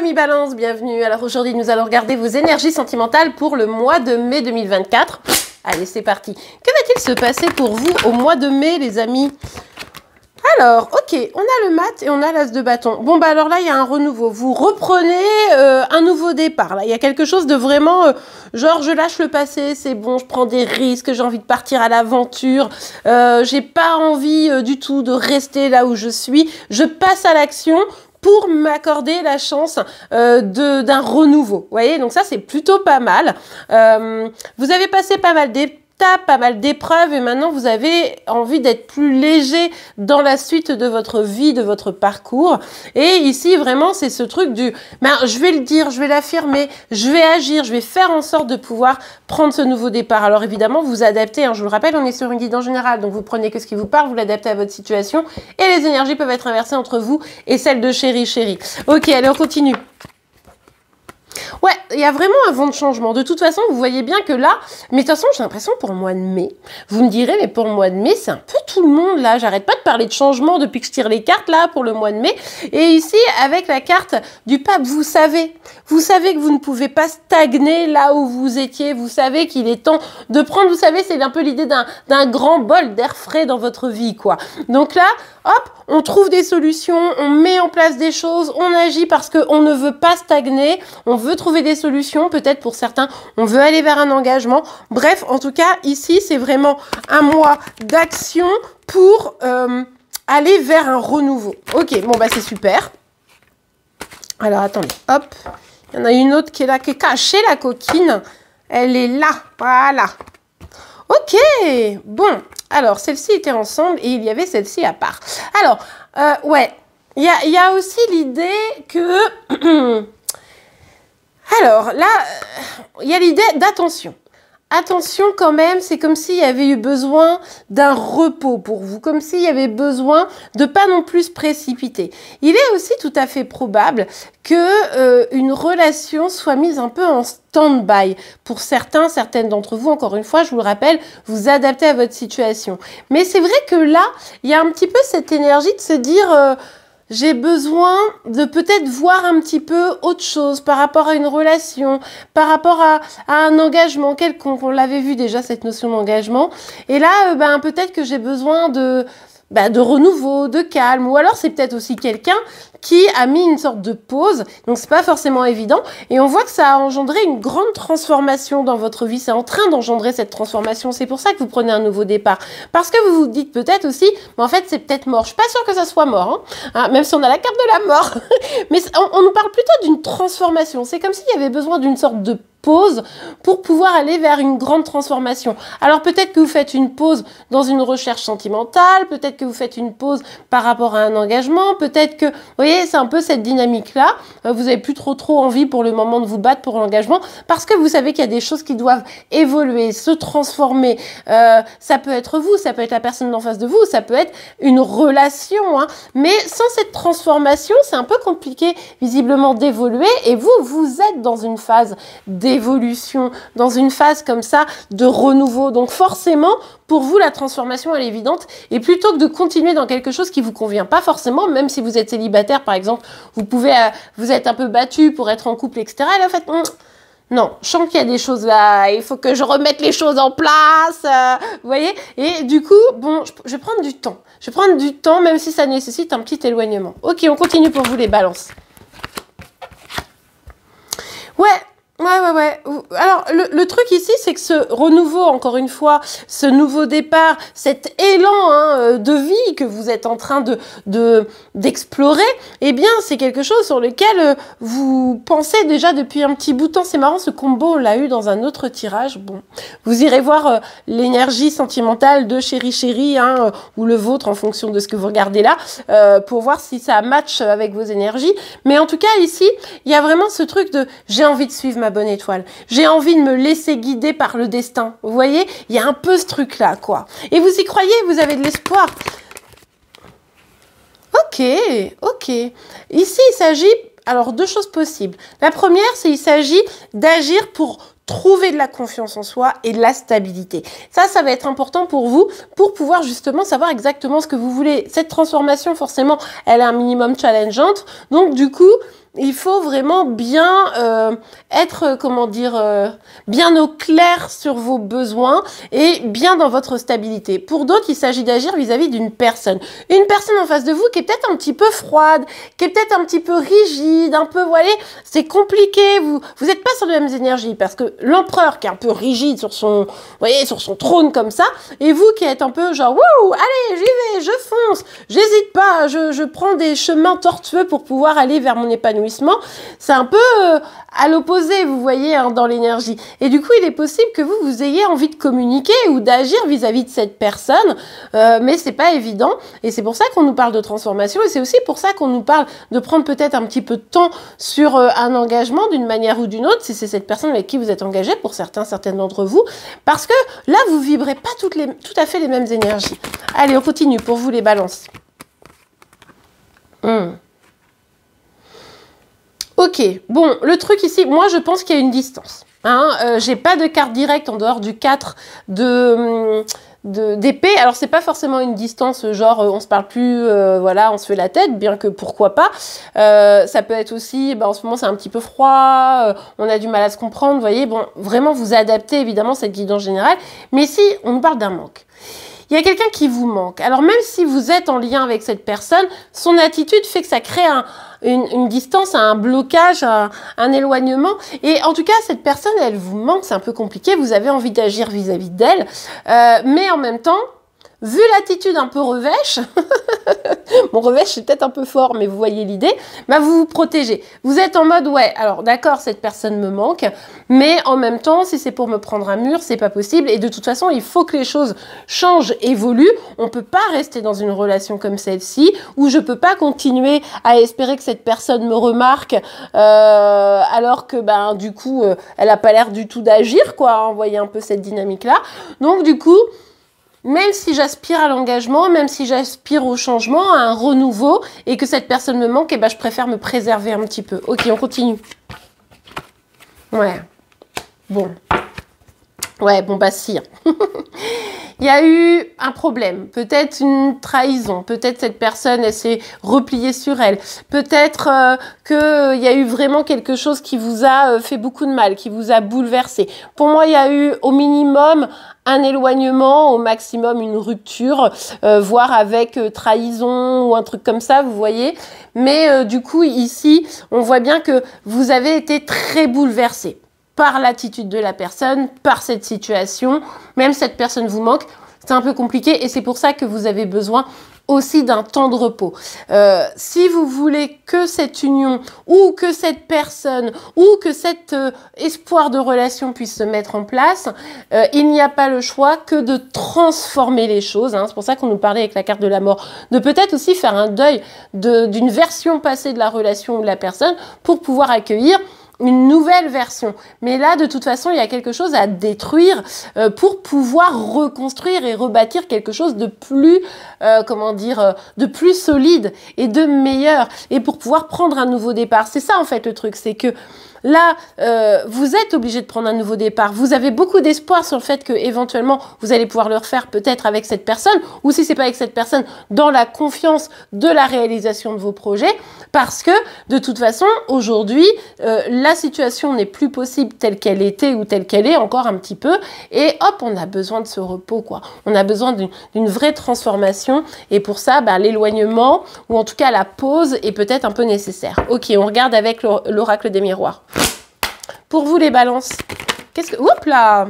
amis balance, bienvenue. Alors aujourd'hui, nous allons regarder vos énergies sentimentales pour le mois de mai 2024. Allez, c'est parti. Que va-t-il se passer pour vous au mois de mai, les amis alors, ok, on a le mat et on a l'as de bâton. Bon, bah alors là, il y a un renouveau. Vous reprenez euh, un nouveau départ. Là, il y a quelque chose de vraiment, euh, genre, je lâche le passé, c'est bon, je prends des risques, j'ai envie de partir à l'aventure, euh, j'ai pas envie du tout de rester là où je suis. Je passe à l'action pour m'accorder la chance euh, d'un renouveau. Vous voyez, donc ça c'est plutôt pas mal. Euh, vous avez passé pas mal pas mal d'épreuves et maintenant vous avez envie d'être plus léger dans la suite de votre vie, de votre parcours. Et ici, vraiment, c'est ce truc du, ben, je vais le dire, je vais l'affirmer, je vais agir, je vais faire en sorte de pouvoir prendre ce nouveau départ. Alors évidemment, vous adaptez, hein. je vous le rappelle, on est sur une guide en général, donc vous prenez que ce qui vous parle, vous l'adaptez à votre situation et les énergies peuvent être inversées entre vous et celle de chéri chéri. Ok, alors continue. Ouais, il y a vraiment un vent de changement. De toute façon, vous voyez bien que là, mais de toute façon, j'ai l'impression pour le mois de mai, vous me direz, mais pour le mois de mai, c'est un peu tout le monde là. J'arrête pas de parler de changement depuis que je tire les cartes là pour le mois de mai. Et ici, avec la carte du pape, vous savez, vous savez que vous ne pouvez pas stagner là où vous étiez. Vous savez qu'il est temps de prendre, vous savez, c'est un peu l'idée d'un grand bol d'air frais dans votre vie, quoi. Donc là, hop, on trouve des solutions, on met en place des choses, on agit parce qu'on ne veut pas stagner, on veut trouver des solutions. Peut-être pour certains, on veut aller vers un engagement. Bref, en tout cas, ici, c'est vraiment un mois d'action pour euh, aller vers un renouveau. Ok, bon, bah c'est super. Alors, attendez, hop. Il y en a une autre qui est là, qui est cachée, la coquine. Elle est là, voilà. Ok, bon. Alors, celle-ci était ensemble et il y avait celle-ci à part. Alors, euh, ouais, il y a aussi l'idée que... Alors là, euh, il y a l'idée d'attention. Attention quand même, c'est comme s'il y avait eu besoin d'un repos pour vous, comme s'il y avait besoin de pas non plus précipiter. Il est aussi tout à fait probable que euh, une relation soit mise un peu en stand-by. Pour certains, certaines d'entre vous, encore une fois, je vous le rappelle, vous adaptez à votre situation. Mais c'est vrai que là, il y a un petit peu cette énergie de se dire... Euh, j'ai besoin de peut-être voir un petit peu autre chose par rapport à une relation, par rapport à, un engagement quelconque. On l'avait vu déjà cette notion d'engagement. Et là, euh, ben, peut-être que j'ai besoin de bah, de renouveau, de calme, ou alors c'est peut-être aussi quelqu'un qui a mis une sorte de pause, donc c'est pas forcément évident, et on voit que ça a engendré une grande transformation dans votre vie, c'est en train d'engendrer cette transformation, c'est pour ça que vous prenez un nouveau départ, parce que vous vous dites peut-être aussi, mais en fait c'est peut-être mort, je suis pas sûre que ça soit mort, hein. ah, même si on a la carte de la mort, mais on, on nous parle plutôt d'une transformation, c'est comme s'il y avait besoin d'une sorte de pause pour pouvoir aller vers une grande transformation. Alors peut-être que vous faites une pause dans une recherche sentimentale, peut-être que vous faites une pause par rapport à un engagement, peut-être que, vous voyez, c'est un peu cette dynamique-là. Euh, vous n'avez plus trop trop envie pour le moment de vous battre pour l'engagement parce que vous savez qu'il y a des choses qui doivent évoluer, se transformer. Euh, ça peut être vous, ça peut être la personne en face de vous, ça peut être une relation. Hein. Mais sans cette transformation, c'est un peu compliqué visiblement d'évoluer et vous, vous êtes dans une phase d'évolution d'évolution, dans une phase comme ça de renouveau. Donc forcément, pour vous, la transformation, elle est évidente. Et plutôt que de continuer dans quelque chose qui vous convient pas forcément, même si vous êtes célibataire, par exemple, vous pouvez, euh, vous êtes un peu battu pour être en couple, etc. Et en fait, hum, non, je sens qu'il y a des choses là, il faut que je remette les choses en place, euh, vous voyez Et du coup, bon, je, je vais prendre du temps. Je vais prendre du temps, même si ça nécessite un petit éloignement. Ok, on continue pour vous les balances. Ouais, Ouais, ouais, ouais. Alors, le, le truc ici, c'est que ce renouveau, encore une fois, ce nouveau départ, cet élan hein, euh, de vie que vous êtes en train de d'explorer, eh bien, c'est quelque chose sur lequel euh, vous pensez déjà depuis un petit bout de temps. C'est marrant, ce combo, on l'a eu dans un autre tirage. Bon, vous irez voir euh, l'énergie sentimentale de Chéri Chéri, hein, ou le vôtre, en fonction de ce que vous regardez là, pour voir si ça match avec vos énergies. Mais en tout cas, ici, il y a vraiment ce truc de « j'ai envie de suivre ma bonne étoile. J'ai envie de me laisser guider par le destin. Vous voyez, il y a un peu ce truc-là, quoi. Et vous y croyez, vous avez de l'espoir. Ok, ok. Ici, il s'agit alors deux choses possibles. La première, c'est il s'agit d'agir pour trouver de la confiance en soi et de la stabilité. Ça, ça va être important pour vous pour pouvoir justement savoir exactement ce que vous voulez. Cette transformation, forcément, elle est un minimum challengeante. Donc, du coup, il faut vraiment bien euh, être, euh, comment dire, euh, bien au clair sur vos besoins et bien dans votre stabilité. Pour d'autres, il s'agit d'agir vis-à-vis d'une personne. Une personne en face de vous qui est peut-être un petit peu froide, qui est peut-être un petit peu rigide, un peu, voilée. c'est compliqué, vous vous n'êtes pas sur les mêmes énergies parce que l'empereur qui est un peu rigide sur son, voyez, sur son trône comme ça, et vous qui êtes un peu genre, wouh, allez, j'y vais, je fonce, j'hésite pas, je, je prends des chemins tortueux pour pouvoir aller vers mon épanouissement c'est un peu euh, à l'opposé, vous voyez, hein, dans l'énergie. Et du coup, il est possible que vous, vous ayez envie de communiquer ou d'agir vis-à-vis de cette personne, Mais euh, mais c'est pas évident. Et c'est pour ça qu'on nous parle de transformation, et c'est aussi pour ça qu'on nous parle de prendre peut-être un petit peu de temps sur euh, un engagement d'une manière ou d'une autre, si c'est cette personne avec qui vous êtes engagé, pour certains, certaines d'entre vous, parce que là, vous vibrez pas toutes les, tout à fait les mêmes énergies. Allez, on continue pour vous les balances. Hum. Ok, bon, le truc ici, moi je pense qu'il y a une distance. Hein, euh, j'ai pas de carte directe en dehors du 4 hum, de d'épée. Alors c'est pas forcément une distance euh, genre euh, on se parle plus, voilà, on se fait la tête, bien que pourquoi pas. ça peut être aussi, bah, en ce moment c'est un petit peu froid, on a du mal à se comprendre, vous voyez. Bon, vraiment vous adaptez évidemment cette guidance générale. Mais si on nous parle d'un manque, il y a quelqu'un qui vous manque. Alors même si vous êtes en lien avec cette personne, son attitude fait que ça crée une, distance, un blocage, un, éloignement. Et en tout cas, cette personne, elle vous manque, c'est un peu compliqué, vous avez envie d'agir vis-à-vis d'elle, euh, mais en même temps, vu l'attitude un peu revêche, mon revêche c'est peut-être un peu fort, mais vous voyez l'idée, bah vous vous protégez. Vous êtes en mode ouais, alors d'accord, cette personne me manque, mais en même temps, si c'est pour me prendre un mur, c'est pas possible. Et de toute façon, il faut que les choses changent, évoluent. On peut pas rester dans une relation comme celle-ci où je peux pas continuer à espérer que cette personne me remarque euh, alors que ben du coup, euh, elle a pas l'air du tout d'agir quoi. Hein, vous un peu cette dynamique là. Donc du coup même si j'aspire à l'engagement, même si j'aspire au changement, à un renouveau, et que cette personne me manque, eh ben, je préfère me préserver un petit peu. Ok, on continue. Ouais. Bon. Ouais, bon, bah si. il y a eu un problème, peut-être une trahison, peut-être cette personne, elle s'est repliée sur elle, peut-être euh, qu'il euh, y a eu vraiment quelque chose qui vous a euh, fait beaucoup de mal, qui vous a bouleversé. Pour moi, il y a eu au minimum un éloignement, au maximum une rupture, voire avec trahison ou un truc comme ça, vous voyez. Mais du coup, ici, on voit bien que vous avez été très bouleversé par l'attitude de la personne, par cette situation, même cette personne vous manque, c'est un peu compliqué et c'est pour ça que vous avez besoin aussi d'un temps de repos. Euh, si vous voulez que cette union ou que cette personne ou que cet euh, espoir de relation puisse se mettre en place, euh, il n'y a pas le choix que de transformer les choses. Hein. C'est pour ça qu'on nous parlait avec la carte de la mort, de peut-être aussi faire un deuil d'une version passée de la relation ou de la personne pour pouvoir accueillir une nouvelle version. Mais là, de toute façon, il y a quelque chose à détruire euh, pour pouvoir reconstruire et rebâtir quelque chose de plus, euh, comment dire, euh, de plus solide et de meilleur et pour pouvoir prendre un nouveau départ. C'est ça en fait le truc, c'est que Là, euh, vous êtes obligé de prendre un nouveau départ. Vous avez beaucoup d'espoir sur le fait que éventuellement vous allez pouvoir le refaire peut-être avec cette personne, ou si c'est pas avec cette personne, dans la confiance de la réalisation de vos projets, parce que de toute façon, aujourd'hui, euh, la situation n'est plus possible telle qu'elle était ou telle qu'elle est encore un petit peu, et hop, on a besoin de ce repos, quoi. On a besoin d'une vraie transformation, et pour ça, bah, l'éloignement ou en tout cas la pause est peut-être un peu nécessaire. Ok, on regarde avec l'oracle des miroirs. Pour vous, les balances, qu'est-ce que... Oups là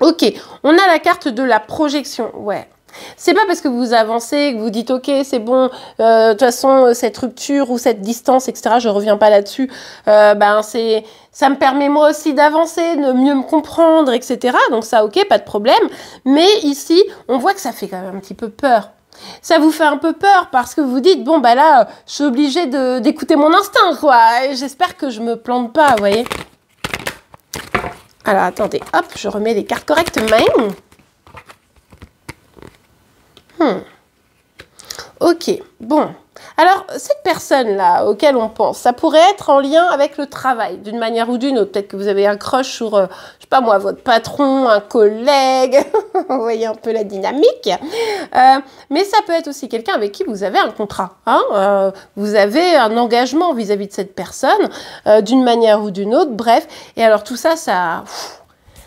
Ok, on a la carte de la projection. Ouais, c'est pas parce que vous avancez, que vous dites ok c'est bon, euh, de toute façon euh, cette rupture ou cette distance, etc. Je reviens pas là-dessus. Euh, ben c'est, ça me permet moi aussi d'avancer, de mieux me comprendre, etc. Donc ça ok, pas de problème. Mais ici on voit que ça fait quand même un petit peu peur. Ça vous fait un peu peur parce que vous dites bon bah là, euh, je suis obligée d'écouter mon instinct quoi. J'espère que je me plante pas, vous voyez. Alors attendez, hop, je remets les cartes correctes Hmm. Ok, bon. Alors, cette personne-là auquel on pense, ça pourrait être en lien avec le travail, d'une manière ou d'une autre. Peut-être que vous avez un crush sur, euh, je sais pas moi, votre patron, un collègue. vous voyez un peu la dynamique. Euh, mais ça peut être aussi quelqu'un avec qui vous avez un contrat. Hein euh, vous avez un engagement vis-à-vis de cette personne, d'une manière ou d'une autre. Bref. Et alors, tout ça, ça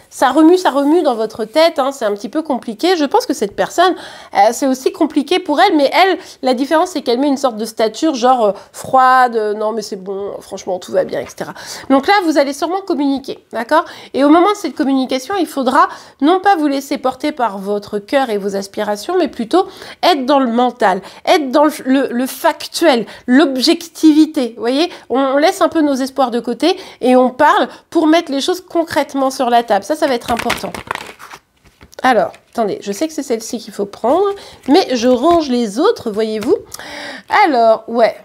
ça remue, ça remue dans votre tête, hein, c'est un petit peu compliqué. Je pense que cette personne, euh, c'est aussi compliqué pour elle, mais elle, la différence, c'est qu'elle met une sorte de stature, genre euh, froide, euh, non mais c'est bon, franchement, tout va bien, etc. Donc là, vous allez sûrement communiquer, d'accord Et au moment de cette communication, il faudra non pas vous laisser porter par votre cœur et vos aspirations, mais plutôt être dans le mental, être dans le, factuel, l'objectivité, vous voyez on, on, laisse un peu nos espoirs de côté et on parle pour mettre les choses concrètement sur la table. Ça, ça va être important. Alors, attendez, je sais que c'est celle-ci qu'il faut prendre, mais je range les autres, voyez-vous. Alors, ouais.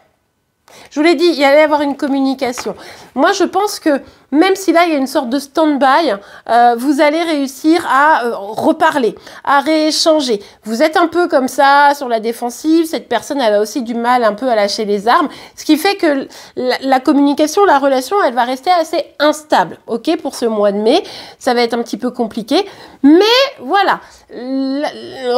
Je vous l'ai dit, il y allait y avoir une communication. Moi, je pense que même si là il y a une sorte de stand-by, euh, vous allez réussir à euh, reparler, à rééchanger. Vous êtes un peu comme ça sur la défensive, cette personne elle a aussi du mal un peu à lâcher les armes, ce qui fait que la, communication, la relation, elle va rester assez instable, ok, pour ce mois de mai. Ça va être un petit peu compliqué, mais voilà,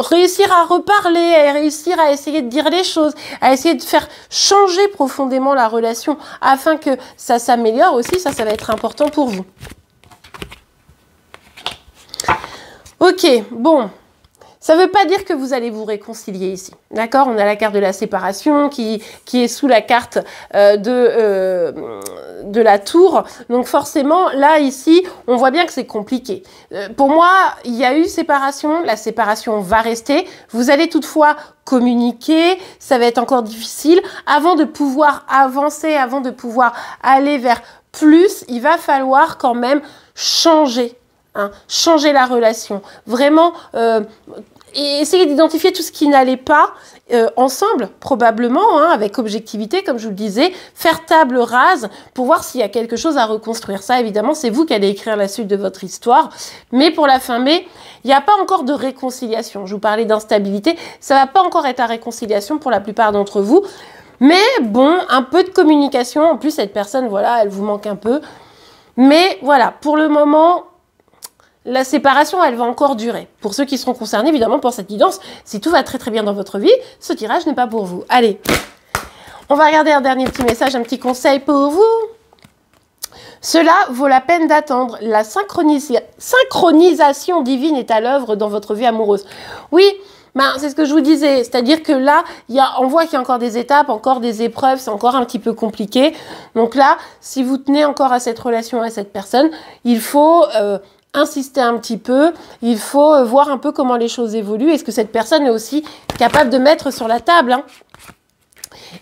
réussir à reparler, à réussir à essayer de dire les choses, à essayer de faire changer profondément la relation afin que ça s'améliore aussi, ça, ça va être important pour vous. Ok, bon. Ça veut pas dire que vous allez vous réconcilier ici. D'accord On a la carte de la séparation qui, qui est sous la carte euh, de, euh, de la tour. Donc forcément, là, ici, on voit bien que c'est compliqué. Euh, pour moi, il y a eu séparation. La séparation va rester. Vous allez toutefois communiquer, ça va être encore difficile. Avant de pouvoir avancer, avant de pouvoir aller vers plus il va falloir quand même changer, hein, changer la relation. Vraiment, euh, essayer d'identifier tout ce qui n'allait pas euh, ensemble, probablement, hein, avec objectivité, comme je vous le disais, faire table rase pour voir s'il y a quelque chose à reconstruire. Ça, évidemment, c'est vous qui allez écrire la suite de votre histoire. Mais pour la fin mai, il n'y a pas encore de réconciliation. Je vous parlais d'instabilité. Ça va pas encore être à réconciliation pour la plupart d'entre vous. Mais bon, un peu de communication. En plus, cette personne, voilà, elle vous manque un peu. Mais voilà, pour le moment, la séparation, elle va encore durer. Pour ceux qui seront concernés, évidemment, pour cette guidance, si tout va très très bien dans votre vie, ce tirage n'est pas pour vous. Allez, on va regarder un dernier petit message, un petit conseil pour vous. Cela vaut la peine d'attendre. La synchronisation divine est à l'œuvre dans votre vie amoureuse. Oui, ben, c'est ce que je vous disais. C'est-à-dire que là, y a, on voit qu'il y a encore des étapes, encore des épreuves, c'est encore un petit peu compliqué. Donc là, si vous tenez encore à cette relation, à cette personne, il faut... Euh, insister un petit peu, il faut euh, voir un peu comment les choses évoluent, est-ce que cette personne est aussi capable de mettre sur la table hein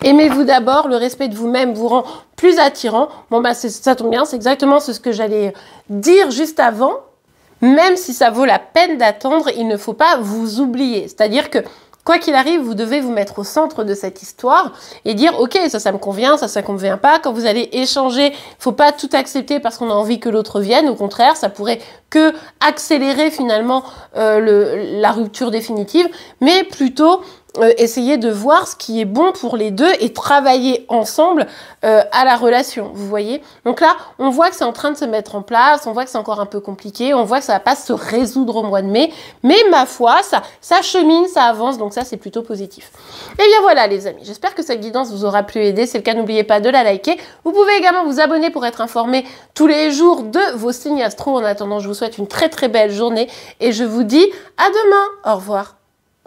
Aimez-vous d'abord, le respect de vous-même vous rend plus attirant. Bon, bah, ça tombe bien, c'est exactement ce que j'allais dire juste avant même si ça vaut la peine d'attendre, il ne faut pas vous oublier. C'est-à-dire que quoi qu'il arrive, vous devez vous mettre au centre de cette histoire et dire ok ça ça me convient, ça ça convient pas. Quand vous allez échanger, faut pas tout accepter parce qu'on a envie que l'autre vienne. Au contraire, ça pourrait que accélérer finalement euh, le, la rupture définitive, mais plutôt euh, essayer de voir ce qui est bon pour les deux et travailler ensemble euh, à la relation, vous voyez Donc là, on voit que c'est en train de se mettre en place, on voit que c'est encore un peu compliqué, on voit que ça va pas se résoudre au mois de mai, mais ma foi, ça, ça chemine, ça avance, donc ça c'est plutôt positif. Et eh bien voilà les amis, j'espère que cette guidance vous aura plu aider, c'est le cas, n'oubliez pas de la liker. Vous pouvez également vous abonner pour être informé tous les jours de vos signes astro. En attendant, je vous souhaite une très très belle journée et je vous dis à demain. Au revoir.